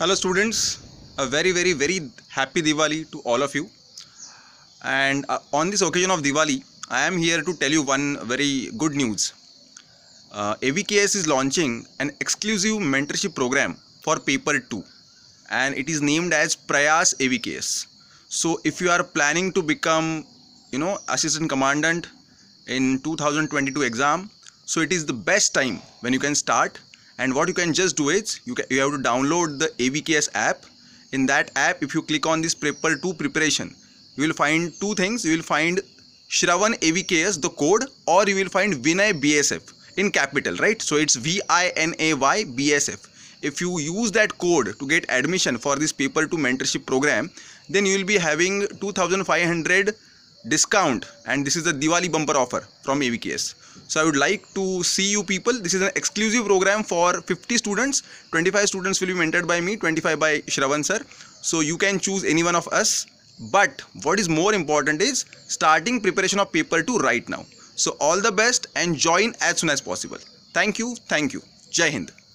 hello students a very very very happy diwali to all of you and uh, on this occasion of diwali i am here to tell you one very good news uh, avks is launching an exclusive mentorship program for paper 2 and it is named as prayas avks so if you are planning to become you know assistant commandant in 2022 exam so it is the best time when you can start and what you can just do is you, can, you have to download the AVKS app in that app if you click on this paper 2 preparation you will find two things you will find Shravan AVKS the code or you will find Vinay BSF in capital right so it's V I N A Y B S F if you use that code to get admission for this paper 2 mentorship program then you will be having 2500 discount and this is the Diwali bumper offer from AVKS. So I would like to see you people. This is an exclusive program for 50 students. 25 students will be mentored by me, 25 by Shravan sir. So you can choose any one of us. But what is more important is starting preparation of paper 2 right now. So all the best and join as soon as possible. Thank you. Thank you. Jai Hind.